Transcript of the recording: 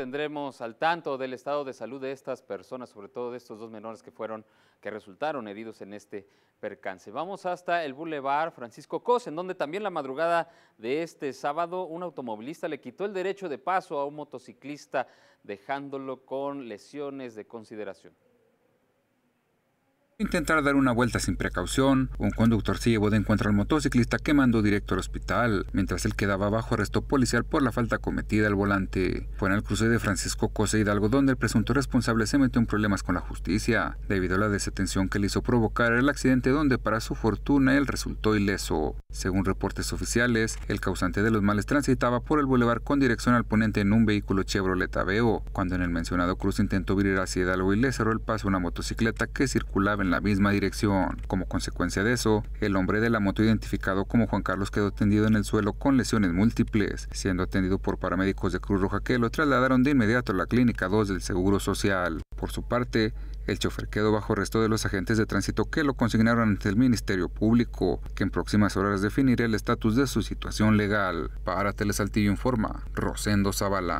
Tendremos al tanto del estado de salud de estas personas, sobre todo de estos dos menores que fueron, que resultaron heridos en este percance. Vamos hasta el Boulevard Francisco Cos, en donde también la madrugada de este sábado un automovilista le quitó el derecho de paso a un motociclista, dejándolo con lesiones de consideración intentar dar una vuelta sin precaución, un conductor llevó de encuentra al motociclista que mandó directo al hospital. Mientras él quedaba bajo arresto policial por la falta cometida al volante. Fue en el cruce de Francisco Cose Hidalgo donde el presunto responsable se metió en problemas con la justicia, debido a la desatención que le hizo provocar el accidente donde para su fortuna él resultó ileso. Según reportes oficiales, el causante de los males transitaba por el bulevar con dirección al ponente en un vehículo Chevrolet Aveo, cuando en el mencionado cruce intentó virar hacia Hidalgo y le cerró el paso a una motocicleta que circulaba en la misma dirección. Como consecuencia de eso, el hombre de la moto identificado como Juan Carlos quedó tendido en el suelo con lesiones múltiples, siendo atendido por paramédicos de Cruz Roja que lo trasladaron de inmediato a la Clínica 2 del Seguro Social. Por su parte, el chofer quedó bajo arresto de los agentes de tránsito que lo consignaron ante el Ministerio Público, que en próximas horas definirá el estatus de su situación legal. Para Telesaltillo informa, Rosendo Zavala.